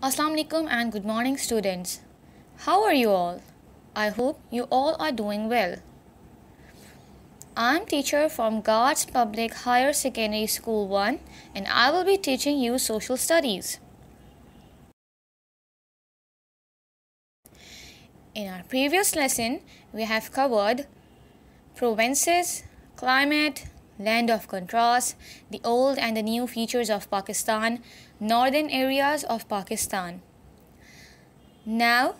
Assalamu alaikum and good morning students. How are you all? I hope you all are doing well. I'm teacher from God's Public Higher Secondary School 1 and I will be teaching you social studies. In our previous lesson, we have covered provinces, climate, land of contrast, the old and the new features of Pakistan, northern areas of Pakistan. Now,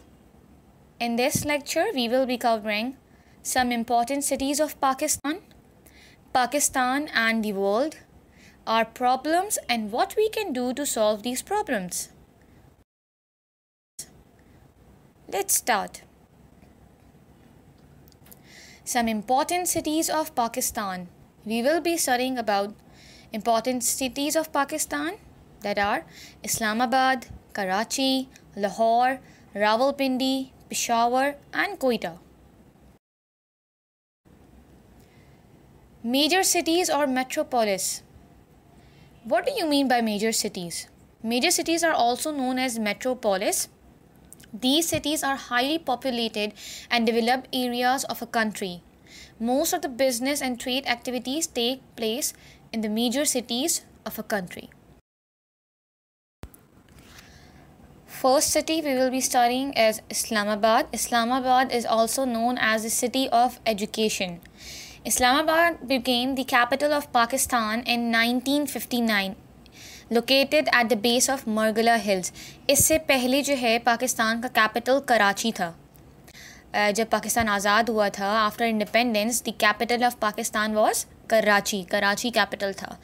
in this lecture, we will be covering some important cities of Pakistan, Pakistan and the world, our problems and what we can do to solve these problems. Let's start. Some important cities of Pakistan we will be studying about important cities of Pakistan that are Islamabad, Karachi, Lahore, Rawalpindi, Peshawar and Quetta. Major cities or metropolis. What do you mean by major cities? Major cities are also known as metropolis. These cities are highly populated and developed areas of a country. Most of the business and trade activities take place in the major cities of a country. First city we will be studying is Islamabad. Islamabad is also known as the city of education. Islamabad became the capital of Pakistan in 1959 Located at the base of मरगला Hills, इससे पहले जो है पाकिस्तान का capital Karachi था जब पाकिस्तान आज़ाद हुआ था after independence the capital of Pakistan was Karachi Karachi capital था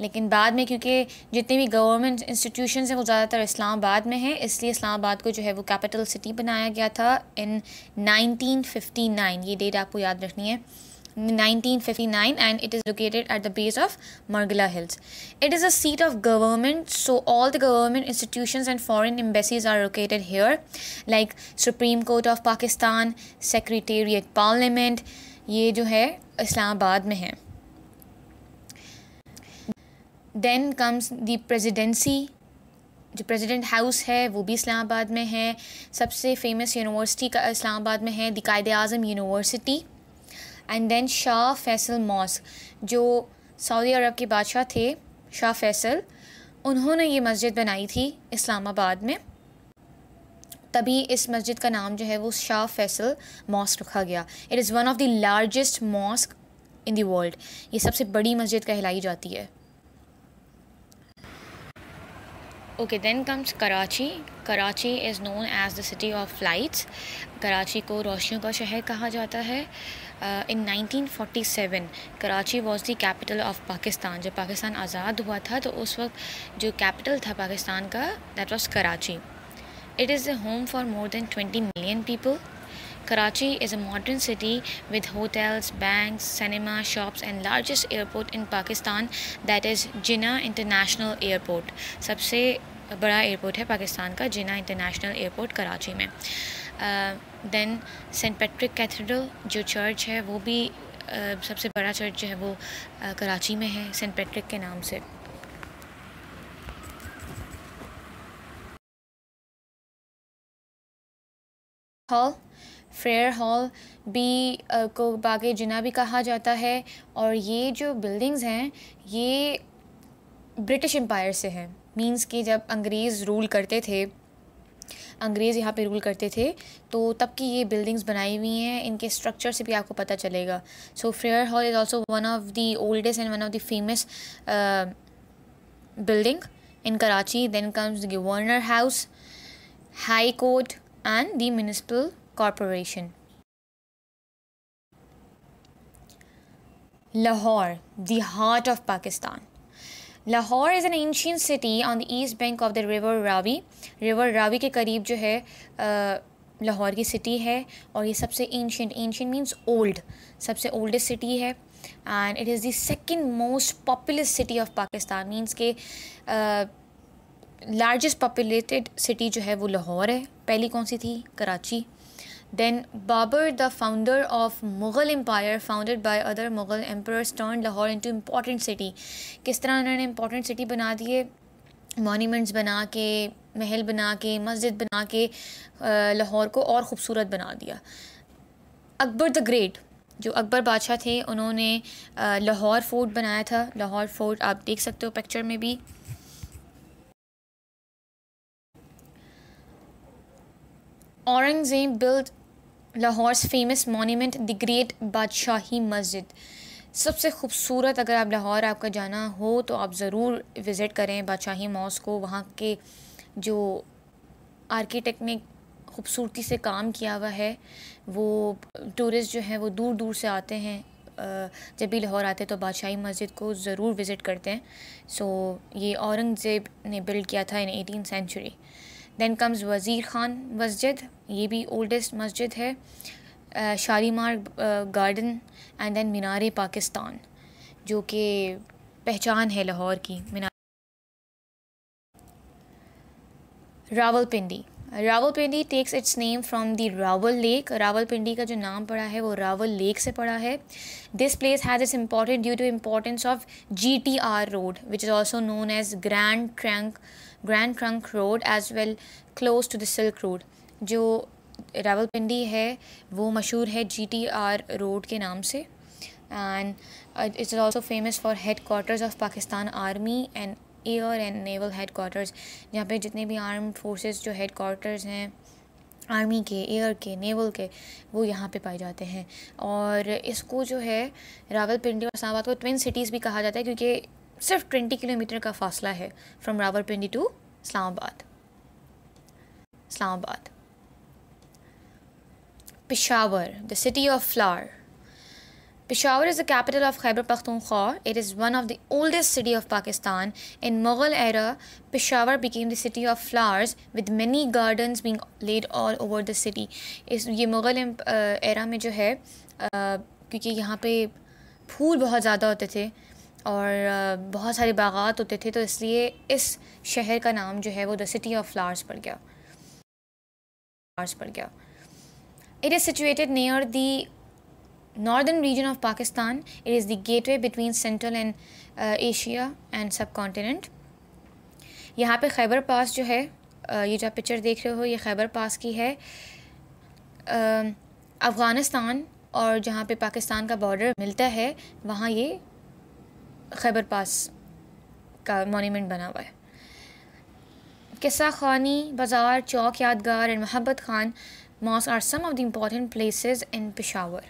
लेकिन बाद में क्योंकि जितने भी गवर्नमेंट इंस्टीट्यूशन हैं वो ज़्यादातर इस्लामाबाद में हैं इसलिए इस्लामाबाद को जो है वो कैपिटल सिटी बनाया गया था इन 1959 ये डेट आपको याद रखनी है 1959 and it is located at the base of Margilla Hills. It is a seat of government so all the government institutions and foreign embassies are located here like Supreme Court of Pakistan, Secretariat Parliament ये जो है इस्लामाबाद में Then comes the presidency, जो president house है वो भी इस्लामाबाद में है सबसे फेमस यूनिवर्सिटी का इस्लामाबाद में है the Quaid Azam university and then Shah Faisal mosque जो सऊदी अरब के बादशाह थे शाह फैसल उन्होंने ये मस्जिद बनाई थी इस्लामाबाद में तभी इस मस्जिद का नाम जो है वो शाह फैसल मॉस्क रखा गया it is one of the largest mosque in the world ये सबसे बड़ी मस्जिद कहलाई जाती है okay then comes Karachi Karachi is known as the city of lights. Karachi को रोशियों का शहर कहा जाता है in uh, 1947 Karachi was the capital of Pakistan जब पाकिस्तान आज़ाद हुआ था तो उस वक्त जो कैपिटल था पाकिस्तान का that was Karachi it is the home for more than 20 million people Karachi is a modern city with hotels, banks, cinema, shops and largest airport in Pakistan that is Jinnah International Airport. सबसे बड़ा airport है पाकिस्तान का जिना international airport Karachi में then saint Patrick cathedral जो church है वो भी uh, सबसे बड़ा चर्च जो है वो uh, कराची में है सेंट पैट्रिक के नाम से हॉल फ्रेयर हॉल भी को बागे जिना भी कहा जाता है और ये जो बिल्डिंग्स हैं ये ब्रिटिश एम्पायर से हैं मींस कि जब अंग्रेज़ रूल करते थे अंग्रेज़ यहाँ पे रूल करते थे तो तब की ये बिल्डिंग्स बनाई हुई हैं इनके स्ट्रक्चर से भी आपको पता चलेगा so Frere Hall is also one of the oldest and one of the famous building in Karachi then comes governor house high court and the municipal corporation Lahore the heart of Pakistan Lahore is an ancient city on the east bank of the river Ravi river Ravi के करीब जो है लाहौर की city है और ये सबसे ancient ancient means old सबसे ओल्डेस्ट सिटी है and it is the second most populous city of Pakistan means के लार्जेस्ट पॉपुलेटेड सिटी जो है वो लाहौर है पहली कौन सी थी Karachi Then Babur, the founder of Mughal Empire, founded by other Mughal emperors, turned Lahore into important city. kis tarah unhone important city बना दिए मॉन्यूमेंट्स बना के महल बना के मस्जिद बना के lahore ko aur khoobsurat bana diya akbar the great जो अकबर बादशाह थे उन्होंने लाहौर फोर्ट बनाया था लाहौर फोर्ट आप देख सकते हो पिक्चर में भी Aurangzeb built Lahore famous monument the great Badshahi Masjid सबसे खूबसूरत अगर आप लाहौर आपका जाना हो तो आप ज़रूर विज़िट करें बादशाही मॉस को वहाँ के जो आर्किटेक्ट ने खूबसूरती से काम किया हुआ है वो टूरिस्ट जो हैं वो दूर दूर से आते हैं जब भी लाहौर आते हैं तो बादशाही मस्जिद को ज़रूर विज़िट करते हैं सो ये औरंगज़ेब ने बिल्ड किया था in eighteen century then comes Wazir Khan Masjid ये भी ओल्डेस्ट मस्जिद है Shalimar garden and then Minar Pakistan जो कि पहचान है लाहौर की मीनार Rawalpindi Rawalpindi takes its name from the Rawal lake Rawalpindi का जो नाम पड़ा है वो रावल लेक से पड़ा है this place has its important due to importance of G T R road which is also known as grand trunk grand trunk road as well close to the silk road जो रावलपिंडी है वो मशहूर है GTR road के नाम से it is it famous for head for of Pakistan army and air and naval head headquarters जहाँ पे जितने भी आर्म forces जो हेड क्वार्टर्स हैं आर्मी के एयर के नेवल के वो यहाँ पे पाए जाते हैं और इसको जो है रावलपिंडी और इस्लामाबाद को ट्विन सिटीज़ भी कहा जाता है क्योंकि सिर्फ ट्वेंटी किलोमीटर का फासला है from Pindi to Islamabad Islamabad Peshawar the city of flowers Peshawar is the capital of Khyber Pakhtunkhwa it is one of the oldest city of Pakistan in Mughal era Peshawar became the city of flowers with many garden being laid all over the city इस ये Mughal era में जो है आ, क्योंकि यहाँ पे फूल बहुत ज़्यादा होते थे और बहुत सारे बागात होते थे तो इसलिए इस शहर का नाम जो है वो द सिटी ऑफ फ्लावर्स पड़ गया फ्लावर्स पड़ गया it is situated near the northern region of Pakistan it is the gateway between central and Asia and subcontinent यहाँ पे खैबर पास जो है ये जो आप पिक्चर देख रहे हो ये खैबर पास की है अफ़गानिस्तान और जहाँ पे पाकिस्तान का बॉर्डर मिलता है वहाँ ये खैबर पास का मोनीमेंट बना हुआ है किस्सा खानी बाज़ार चौक Yadgar and Mohabbat Khan mosque are some of the important place in Peshawar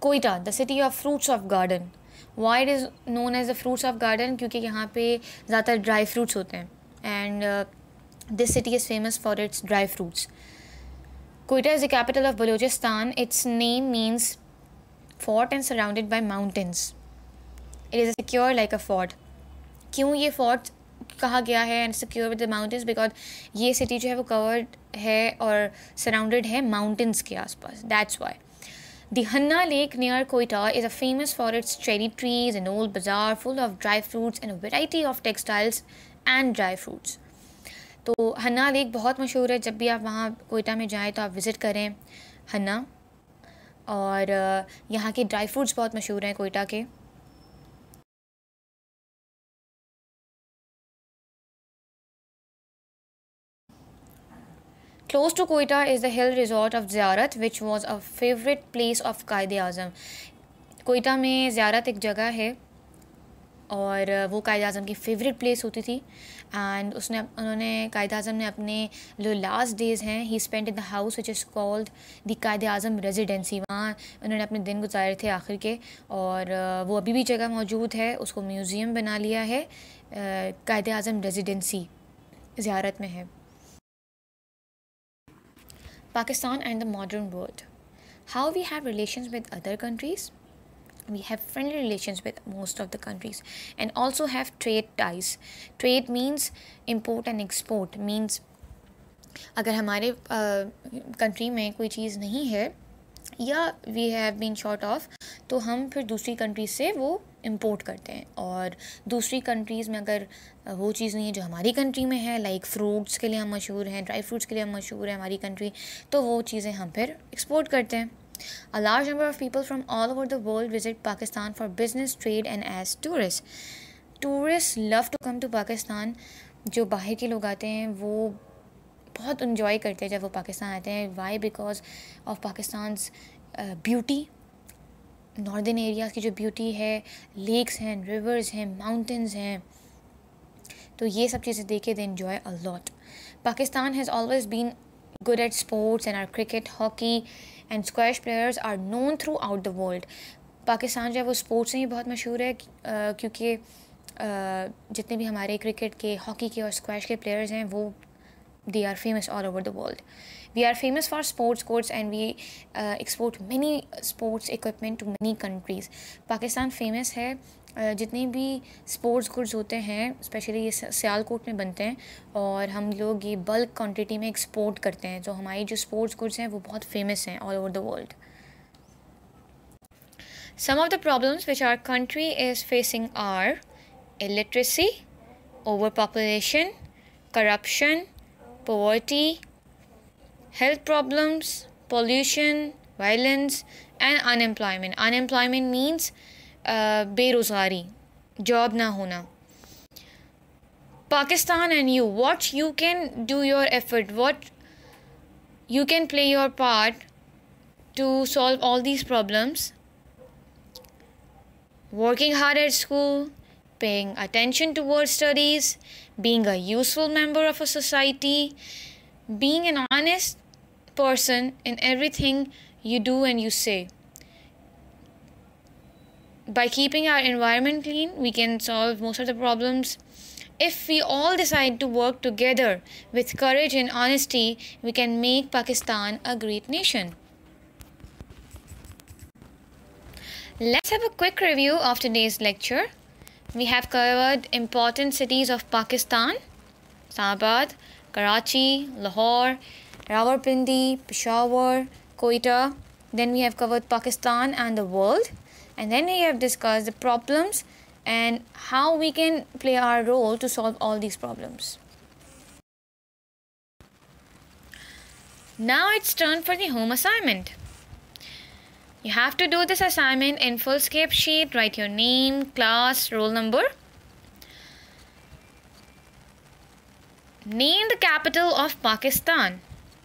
Quetta the city of fruits of garden why it is known as the fruits of garden क्योंकि यहाँ पे ज़्यादातर ड्राई फ्रूट्स होते हैं and this city is famous for its dry fruits Quetta is the capital of Balochistan its name means and and by by it is a secure like a fort क्यों ये fort कहा गया है and secure with the mountains because ये सिटी जो है वो कवर्ड है और सराउंडेड है माउंटेंस के आसपास that's why Hanna lake near Quetta is a famous for its cherry trees and old bazaar full of dry fruits and variety of textiles and dry fruits तो हन्ना लेक बहुत मशहूर है जब भी आप वहाँ कोयटा में जाएँ तो आप विज़िट करें हन्ना और यहाँ के ड्राई फ्रूट्स बहुत मशहूर हैं कोयटा के close to Quetta is the hill resort of Ziyarat, which was a favorite place of Quaid Azam Quetta में ज़्यारत एक जगह है और वो कायद अजम की फेवरेट प्लेस होती थी एंड उसने उन्होंने कायद अजम ने अपने जो लास्ट डेज़ हैं he spend in the house which is called the Quaid Azam residency वहाँ उन्होंने अपने दिन गुजारे थे आखिर के और वो अभी भी जगह मौजूद है उसको म्यूज़ियम बना लिया है कायद अजम रेजिडेंसी ज़्यारत में है Pakistan and the modern world how we have relation with other countries we have friendly relations with most of the countries and also have trade ties trade means import and export means अगर हमारे country में कोई चीज़ नहीं है या we have been short of तो हम फिर दूसरी कंट्री से वो इम्पोर्ट करते हैं और दूसरी कंट्रीज़ में अगर वो चीज़ नहीं है जो हमारी कंट्री में है लाइक फ्रूट्स के लिए हम मशहूर हैं ड्राई फ्रूट्स के लिए हम मशहूर हैं हमारी कंट्री तो वो चीज़ें हम फिर एक्सपोर्ट करते हैं A large number of people from all over the world visit Pakistan for business, trade, and as tourists. Tourists love to come to Pakistan. जो बाहर के लोग आते हैं वो बहुत इन्जॉय करते हैं जब वो पाकिस्तान आते हैं why because of Pakistan beauty northern areas की जो ब्यूटी है लेक्स हैं रिवर्स हैं माउंटेंस हैं तो ये सब चीज़ें देखे they enjoy a lot Pakistan has always been good at sports and are cricket, hockey and squash players are known throughout the world. pakistan jo hai wo sports mein bahut mashhoor hai kyunki jitne bhi hamare cricket ke hockey ke aur squash ke players hain wo they are famous all over the world. We are famous for sports courts and we uh, export many sports equipment to many countries. Pakistan famous है जितने भी sports goods होते हैं specially ये सियालकोट में बनते हैं और हम लोग ये बल्क क्वांटिटी में एक्सपोर्ट करते हैं तो हमारी जो स्पोर्ट्स गुड्स हैं वो बहुत फेमस हैं all over the world some of the problems which our country is facing are illiteracy over population corruption poverty health problems pollution violence and unemployment unemployment means बेरोज़गारी जॉब ना होना Pakistan and you what you can do your effort what you can play your part to solve all these problems working hard at school paying attention towards studies being a useful member of a society being an honest person in everything you do and you say by keeping our environment clean, we can solve most of the problems. If we all decide to work together with courage and honesty, we can make Pakistan a great nation. Let's have a quick review of today's lecture. We have covered important cities of Pakistan, Sabad, Karachi, Lahore, Rawalpindi, Peshawar, Quetta. Then we have covered Pakistan and the world. And then we have discussed the problems and how we can play our role to solve all these problems. Now it's turn for the home assignment. You have to do this assignment in Fullscape sheet, write your name, class, roll number. Name the capital of Pakistan.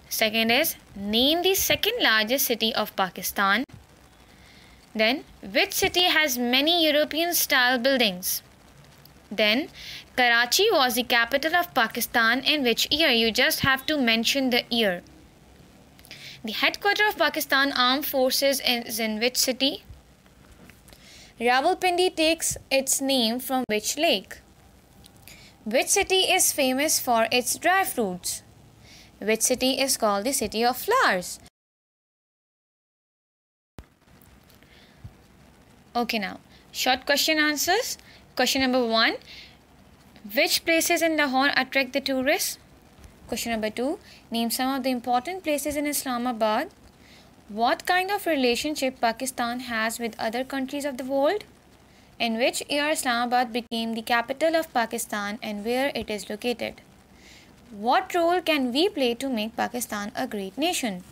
Second is name the second largest city of Pakistan. Then, which city has many European style buildings? Then, Karachi was the capital of Pakistan in which year? You just have to mention the year. The headquarters of Pakistan Armed Forces is in which city? Rawalpindi takes its name from which lake? Which city is famous for its dry fruits? Which city is called the city of flowers? Okay now, short question answers. Question number one, which places in Lahore attract the tourists? Question number two, name some of the important places in Islamabad. What kind of relationship Pakistan has with other countries of the world? In which year Islamabad became the capital of Pakistan and where it is located? What role can we play to make Pakistan a great nation?